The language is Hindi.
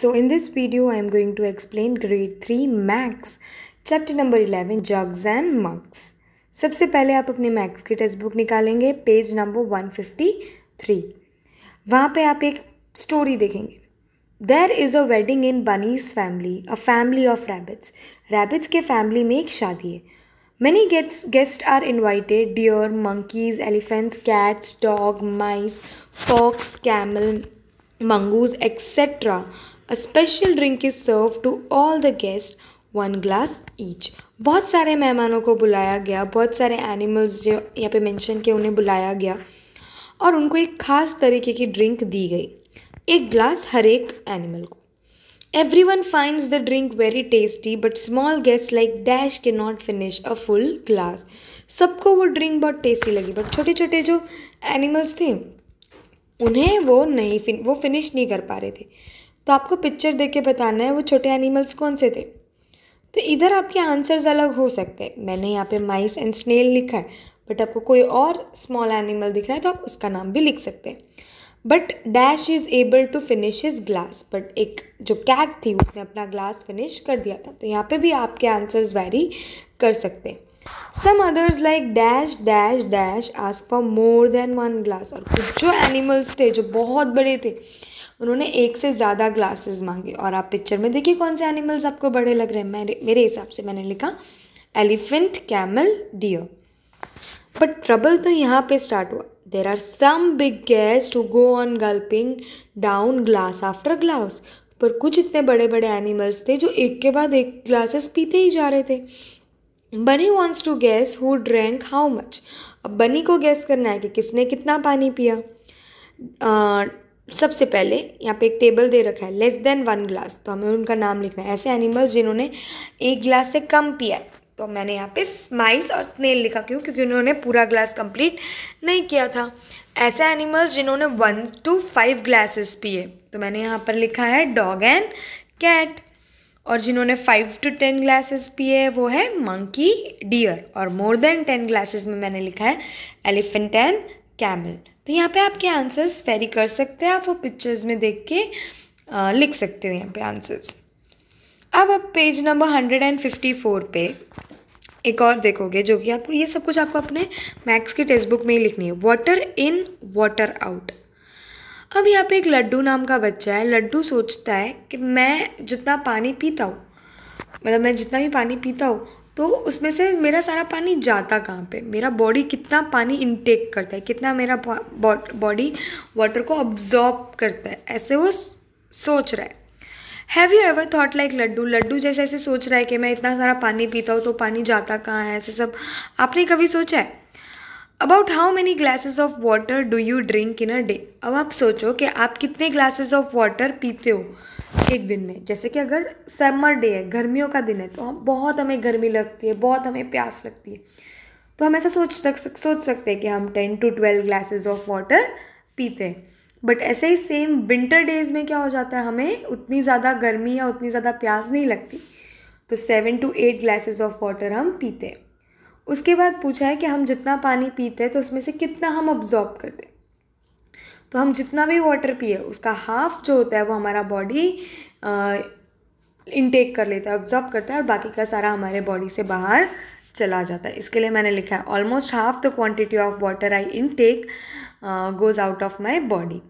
So in this video I am going to explain grade three maths chapter number eleven jugs and mugs सबसे पहले आप अपने मैक्स की टेक्स्ट बुक निकालेंगे page number one fifty three वहाँ पर आप एक स्टोरी देखेंगे there is a wedding in bunny's family a family of rabbits rabbits के फैमिली में एक शादी है many gates guest are invited deer monkeys elephants cats dog mice fox camel mangoes etc. A special drink is served to all the guests, one glass each बहुत सारे मेहमानों को बुलाया गया बहुत सारे एनिमल्स जो यहाँ पे मेंशन किए उन्हें बुलाया गया और उनको एक खास तरीके की ड्रिंक दी गई एक ग्लास हर एक एनिमल को everyone finds the drink very tasty but small guest like dash can not finish a full glass सबको वो ड्रिंक बहुत टेस्टी लगी बट छोटे छोटे जो एनिमल्स थे उन्हें वो नहीं फिन वो फिनिश नहीं कर पा रहे थे तो आपको पिक्चर देख के बताना है वो छोटे एनिमल्स कौन से थे तो इधर आपके आंसर्स अलग हो सकते हैं मैंने यहाँ पे माइस एंड स्नेल लिखा है बट आपको कोई और स्मॉल एनिमल दिख रहा है तो आप उसका नाम भी लिख सकते हैं but dash is able to finish his glass but एक जो कैट थी उसने अपना ग्लास फिनिश कर दिया था तो यहाँ पे भी आपके आंसर्स वैरी कर सकते हैं some others like dash dash dash ask for more than one glass और कुछ जो एनिमल्स थे जो बहुत बड़े थे उन्होंने एक से ज़्यादा ग्लासेस मांगे और आप पिक्चर में देखिए कौन से एनिमल्स आपको बड़े लग रहे हैं मेरे मेरे हिसाब से मैंने लिखा elephant camel deer but trouble तो यहाँ पे स्टार्ट हुआ there are some big guest to go on gulping down glass after glass पर कुछ इतने बड़े बड़े एनिमल्स थे जो एक के बाद एक ग्लासेस पीते ही जा रहे थे bunny wants to guess who drank how much अब बनी को गैस करना है कि किसने कितना पानी पिया सबसे पहले यहाँ पे एक टेबल दे रखा है लेस देन वन ग्लास तो हमें उनका नाम लिखना है ऐसे एनिमल्स जिन्होंने एक ग्लास से कम पिया तो मैंने यहाँ पे स्माइस और स्नेल लिखा क्यों क्योंकि उन्होंने पूरा ग्लास कंप्लीट नहीं किया था ऐसे एनिमल्स जिन्होंने वन टू फाइव ग्लासेस पिए तो मैंने यहाँ पर लिखा है डॉग एंड कैट और जिन्होंने फाइव टू टेन ग्लासेस पिए है वो है मंकी डियर और मोर देन टेन ग्लासेस में मैंने लिखा है एलिफेंट एंड कैमल तो यहाँ पे आपके आंसर्स वेरी कर सकते हैं आप वो पिक्चर्स में देख के आ, लिख सकते हो यहाँ पे आंसर्स अब आप page number hundred and fifty four पे एक और देखोगे जो कि आपको ये सब कुछ आपको अपने मैथ्स की टेक्स्ट बुक में ही लिखनी है वाटर इन वाटर आउट अब यहाँ पे एक लड्डू नाम का बच्चा है लड्डू सोचता है कि मैं जितना पानी पीता हूँ मतलब मैं जितना भी पानी पीता हूँ तो उसमें से मेरा सारा पानी जाता कहाँ पे मेरा बॉडी कितना पानी इनटेक करता है कितना मेरा बॉडी वाटर को ऑब्जॉर्ब करता है ऐसे वो सोच रहा है have you ever thought like laddoo laddoo जैसे ऐसे सोच रहा है कि मैं इतना सारा पानी पीता हूँ तो पानी जाता कहाँ है ऐसे सब आपने कभी सोचा है about how many glasses of water do you drink in a day अब आप सोचो कि आप कितने ग्लासेस ऑफ वाटर पीते हो एक दिन में जैसे कि अगर समर डे है गर्मियों का दिन है तो हम बहुत हमें गर्मी लगती है बहुत हमें प्यास लगती है तो हम ऐसा सोच सक सोच सकते हैं कि हम ten to twelve glasses of water पीते हैं बट ऐसे ही सेम विंटर डेज़ में क्या हो जाता है हमें उतनी ज़्यादा गर्मी या उतनी ज़्यादा प्यास नहीं लगती तो seven to eight glasses of water हम पीते हैं उसके बाद पूछा है कि हम जितना पानी पीते हैं तो उसमें से कितना हम ऑब्जॉर्ब करते हैं तो हम जितना भी वाटर पिए उसका हाफ जो होता है वो हमारा बॉडी इनटेक कर लेता है ऑब्जॉर्ब करता है और बाकी का सारा हमारे बॉडी से बाहर चला जाता है इसके लिए मैंने लिखा है almost half the quantity of water I intake goes out of my body